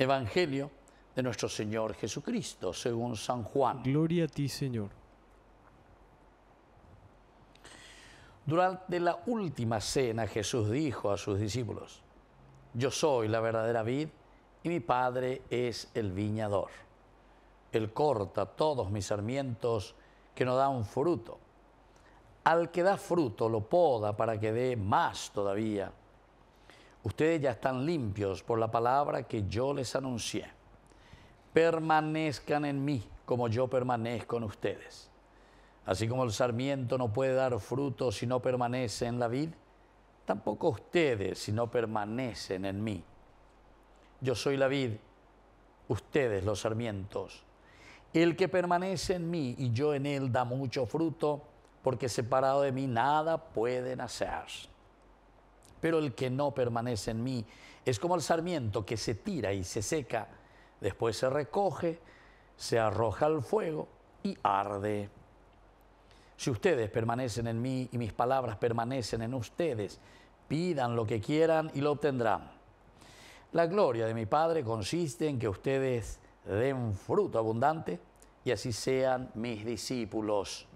Evangelio de nuestro Señor Jesucristo, según San Juan. Gloria a ti, Señor. Durante la última cena Jesús dijo a sus discípulos, Yo soy la verdadera vid y mi Padre es el viñador. Él corta todos mis sarmientos que no dan fruto. Al que da fruto lo poda para que dé más todavía ustedes ya están limpios por la palabra que yo les anuncié. Permanezcan en mí como yo permanezco en ustedes. Así como el sarmiento no puede dar fruto si no permanece en la vid, tampoco ustedes si no permanecen en mí. Yo soy la vid, ustedes los sarmientos. El que permanece en mí y yo en él da mucho fruto, porque separado de mí nada pueden nacer. Pero el que no permanece en mí es como el sarmiento que se tira y se seca, después se recoge, se arroja al fuego y arde. Si ustedes permanecen en mí y mis palabras permanecen en ustedes, pidan lo que quieran y lo obtendrán. La gloria de mi Padre consiste en que ustedes den fruto abundante y así sean mis discípulos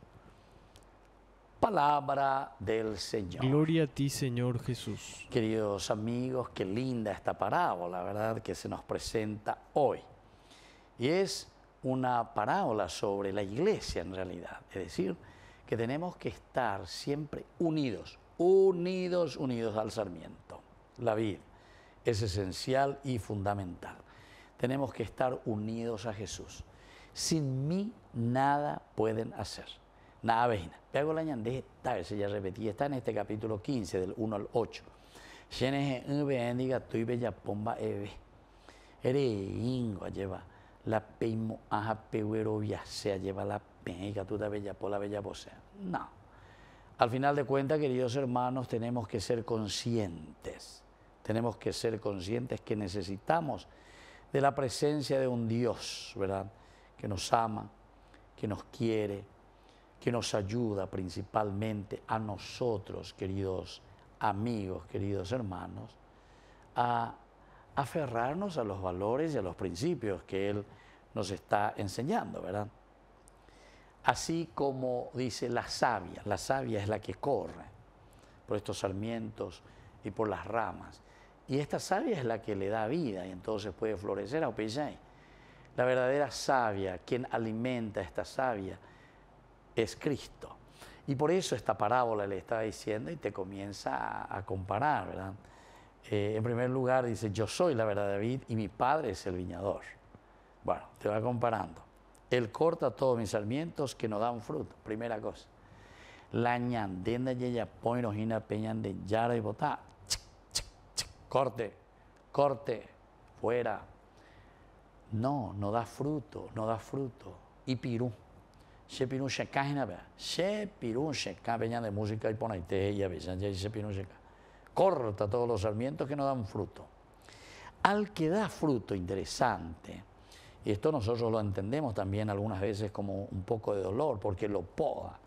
palabra del Señor. Gloria a ti, Señor Jesús. Queridos amigos, qué linda esta parábola, ¿verdad?, que se nos presenta hoy. Y es una parábola sobre la iglesia en realidad, es decir, que tenemos que estar siempre unidos, unidos, unidos al sarmiento, la vida Es esencial y fundamental. Tenemos que estar unidos a Jesús. Sin mí nada pueden hacer. Nada veina, Pego ñandé, tal se ya repetí, está en este capítulo 15, del 1 al 8. bella pomba lleva la peimo aja la bella bella No. Al final de cuentas, queridos hermanos, tenemos que ser conscientes. Tenemos que ser conscientes que necesitamos de la presencia de un Dios, ¿verdad? Que nos ama, que nos quiere, que nos ayuda principalmente a nosotros, queridos amigos, queridos hermanos, a aferrarnos a los valores y a los principios que Él nos está enseñando, ¿verdad? Así como dice la savia, la savia es la que corre por estos sarmientos y por las ramas. Y esta savia es la que le da vida y entonces puede florecer a Opeyay. La verdadera savia, quien alimenta esta savia, es Cristo. Y por eso esta parábola le estaba diciendo y te comienza a, comparar, ¿verdad? Eh, en primer lugar dice, yo soy la verdad David y mi padre es el viñador. Bueno, te va comparando. Él corta todos mis sarmientos que no dan fruto, primera cosa. La ñandenda y ella poinojina, peñan de yara y botá. Corte, corte, fuera. No, no da fruto, no da fruto. Y pirú de Música y pone, y Corta todos los sarmientos que no dan fruto. Al que da fruto, interesante, y esto nosotros lo entendemos también algunas veces como un poco de dolor, porque lo poda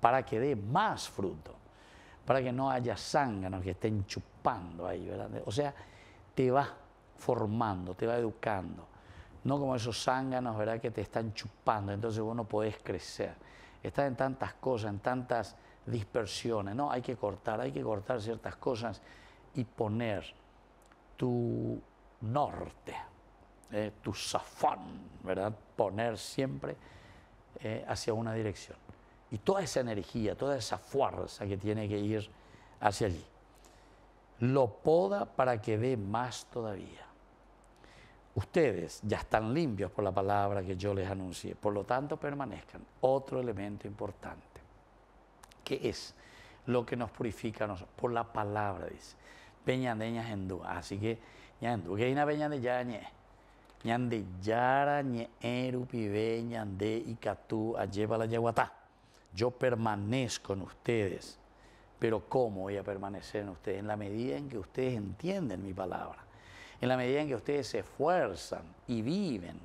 para que dé más fruto, para que no haya zánganos que estén chupando ahí, ¿verdad? O sea, te va formando, te va educando no como esos zánganos, ¿verdad?, que te están chupando, entonces vos no podés crecer. Estás en tantas cosas, en tantas dispersiones, ¿no? Hay que cortar, hay que cortar ciertas cosas y poner tu norte, eh, tu safán, ¿verdad? Poner siempre eh, hacia una dirección. Y toda esa energía, toda esa fuerza que tiene que ir hacia allí, lo poda para que dé más todavía. Ustedes ya están limpios por la palabra que yo les anuncié, por lo tanto permanezcan. Otro elemento importante, que es lo que nos purifica a nosotros, por la palabra, dice. Peñandeña hendú. Así que, ñandú, Ñande yara ñe pibe ñande la yaguatá. Yo permanezco en ustedes. Pero ¿cómo voy a permanecer en ustedes? En la medida en que ustedes entienden mi palabra en la medida en que ustedes se esfuerzan y viven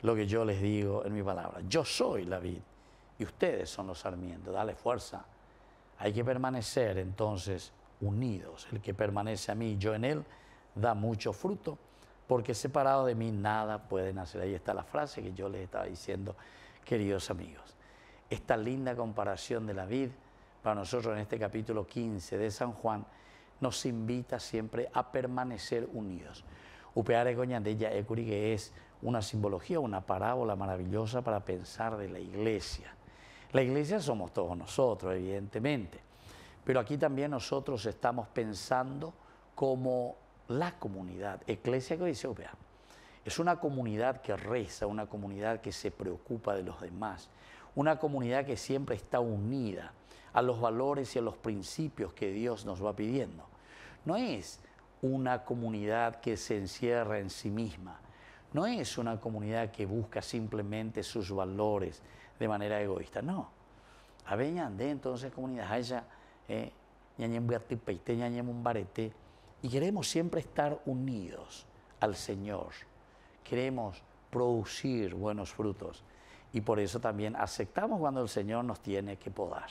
lo que yo les digo en mi palabra. Yo soy la vid y ustedes son los sarmientos. Dale fuerza. Hay que permanecer entonces unidos. El que permanece a mí, y yo en él, da mucho fruto, porque separado de mí nada pueden hacer. Ahí está la frase que yo les estaba diciendo, queridos amigos. Esta linda comparación de la vid para nosotros en este capítulo 15 de San Juan nos invita siempre a permanecer unidos. Upeare Goñandella Ecuri, que es una simbología, una parábola maravillosa para pensar de la iglesia. La iglesia somos todos nosotros, evidentemente, pero aquí también nosotros estamos pensando como la comunidad, iglesia que dice Upea. Es una comunidad que reza, una comunidad que se preocupa de los demás, una comunidad que siempre está unida a los valores y a los principios que Dios nos va pidiendo. No es una comunidad que se encierra en sí misma, no es una comunidad que busca simplemente sus valores de manera egoísta, no. de entonces comunidad haya eh, barete y queremos siempre estar unidos al Señor. Queremos producir buenos frutos y por eso también aceptamos cuando el Señor nos tiene que podar.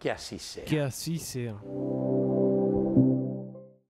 Que assim seja. Que assim seja.